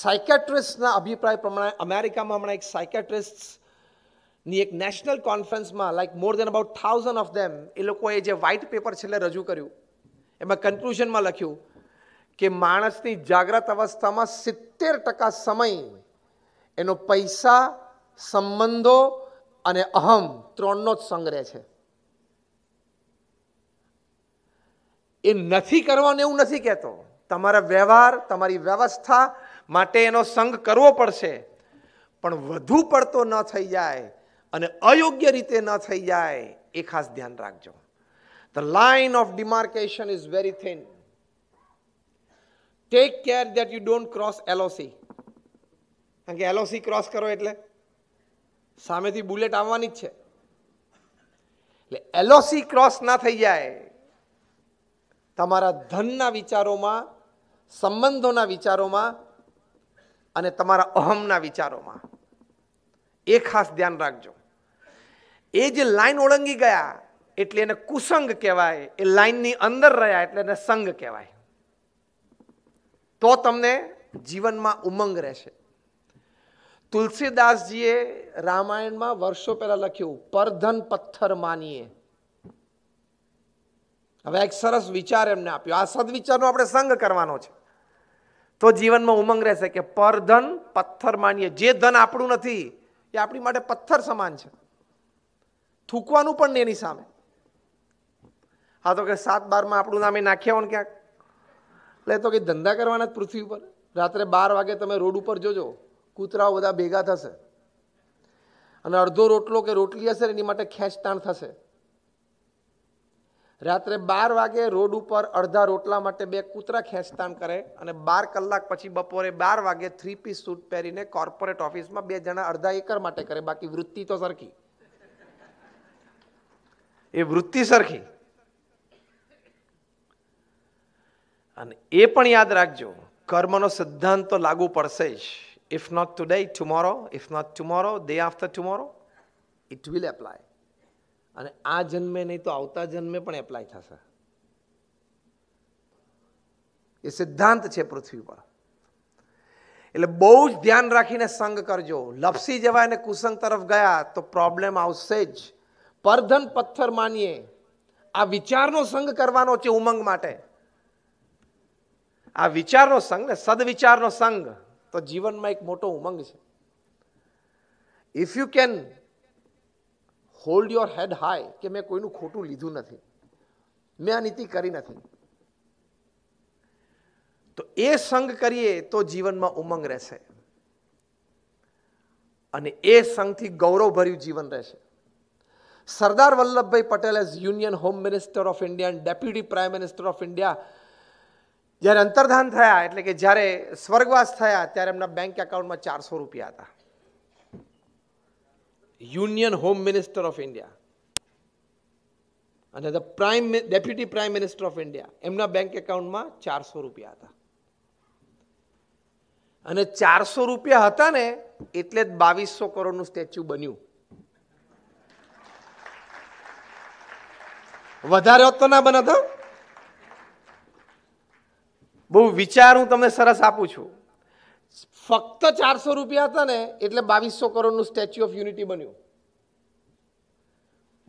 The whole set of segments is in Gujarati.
સાયકેટ્રિસ્ટના અભિપ્રાય પ્રમાણે અમેરિકામાં હમણાં એક સાયકેટ્રિસ્ટ એક નેશનલ કોન્ફરન્સમાં like more than about thousand of them એ લોકોએ જે વ્હાઇટ પેપર છેલ્લે રજૂ કર્યું એમાં કન્ક્લુઝનમાં લખ્યું કે માણસની જાગ્રત અવસ્થામાં સિત્તેર ટકા સમય એનો પૈસા સંબંધો અને અહમ ત્રણનો જ સંગ્રહ છે એ નથી કરવાનું એવું નથી કહેતો તમારા વ્યવહાર તમારી વ્યવસ્થા માટે એનો સંગ કરવો પડશે પણ વધુ પડતો ન થઈ જાય અને અયોગ્ય રીતે ન થઈ જાય એ ખાસ ધ્યાન રાખજો the line of demarcation is very thin take care that you don't cross LOC કારણ કે એલઓસી ક્રોસ કરો એટલે સામેથી બુલેટ આવવાની જ છે એટલે એલઓસી ક્રોસ ના થઈ જાય તમારા ધનના વિચારોમાં સંબંધોના વિચારોમાં અને તમારા અહમના વિચારોમાં એ ખાસ ધ્યાન રાખજો એ જે લાઈન ઓળંગી ગયા એટલે એને કુસંગ કહેવાય એ લાઈનની અંદર રહ્યા એટલે એને સંગ કહેવાય તો તમને જીવનમાં ઉમંગ રહેશે તુલસીદાસજીએ રામાયણમાં વર્ષો પહેલા લખ્યું પરધન પથ્થર માનીએ હવે એક સરસ વિચાર એમને આપ્યો આ સદવિચારનો આપણે સંગ કરવાનો છે તો જીવનમાં ઉમંગ રહેશે કે પર ધન પથ્થર માનીએ જે ધન આપણું નથી એ આપણી માટે પથ્થર સમાન છે થૂકવાનું પણ એની સામે હા તો કે સાત બારમાં આપણું નામે નાખ્યા હોય ક્યાંક એટલે તો કે ધંધા કરવાના જ પૃથ્વી ઉપર રાત્રે બાર વાગે તમે રોડ ઉપર જોજો કૂતરાઓ બધા ભેગા થશે અને અડધો રોટલો કે રોટલી હશે એની માટે ખેંચતાણ થશે રાત્રે બાર વાગે રોડ ઉપર અડધા રોટલા માટે બે કૂતરા ખેંચતાણ કરે અને બાર કલાક પછી બપોરે બાર વાગે થ્રી પીસ સૂટ પહેરીને કોર્પોરેટ ઓફિસમાં બે જણા અડધા એકર માટે કરે બાકી વૃત્તિ તો સરખી એ વૃત્તિ સરખી અને એ પણ યાદ રાખજો કર્મનો સિદ્ધાંત તો લાગુ પડશે જ if not today tomorrow if not tomorrow day after tomorrow it will apply અને આ જન્મે નહીં તો આવતા જન્મે પણ એપ્લાય થશે એ સિદ્ધાંત છે પૃથ્વી પર એટલે બહુ જ ધ્યાન રાખીને સંગ કરજો લપસી જવાય અને કુસંગ તરફ ગયા તો પ્રોબ્લેમ આવશે જ પરધન પથ્થર માનીએ આ વિચારનો સંગ કરવાનો છે ઉમંગ માટે આ વિચારનો સંગ ને સદવિચારનો સંગ તો જીવનમાં એક મોટો ઉમંગ છે if you can hold your head high કે મેં કોઈનું ખોટું લીધું નથી મેં આ નીતિ કરી નથી તો એ સંગ કરીએ તો જીવનમાં ઉમંગ રહેશે અને એ સંઘથી ગૌરવભર્યું જીવન રહેશે Sardar Vallabhbhai Patel as union home minister of India and deputy prime minister of India જ્યારે અંતર્ધાન થયા એટલે કે જ્યારે સ્વર્ગવાસ થયા ત્યારે એમના બેંક એકાઉન્ટમાં ચારસો રૂપિયા હતા union home minister of India અને the prime deputy prime minister of India એમના બેંક એકાઉન્ટમાં ચારસો રૂપિયા હતા અને ચારસો રૂપિયા હતા ને એટલે જ બાવીસો કરોડનું સ્ટેચ્યુ બન્યું વધારે હોત તો ના બનાતો બહુ વિચાર હું તમને સરસ આપું છું ફક્ત ચારસો રૂપિયા હતા ને એટલે બાવીસો કરોડનું સ્ટેચ્યુ ઓફ યુનિટી બન્યું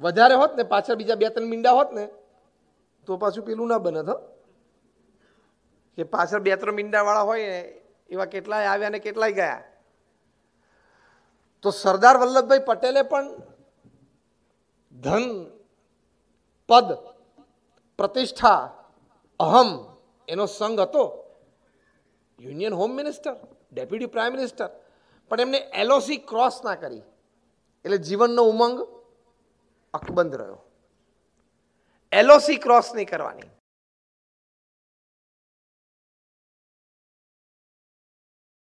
વધારે હોત ને પાછળ બીજા બે ત્રણ મીંડા હોત ને તો પાછું પેલું ના બને તો કે પાછળ બે ત્રણ મીંડાવાળા હોય ને એવા કેટલાય આવ્યા ને કેટલાય ગયા તો સરદાર વલ્લભભાઈ પટેલે પણ ધન પદ પ્રતિષ્ઠા અહમ એનો સંઘ હતો union home minister deputy prime minister પણ એમને એલઓસી ક્રોસ ના કરી એટલે જીવનનો ઉમંગ અકબંધ રહ્યો એલઓસી ક્રોસ નહીં કરવાની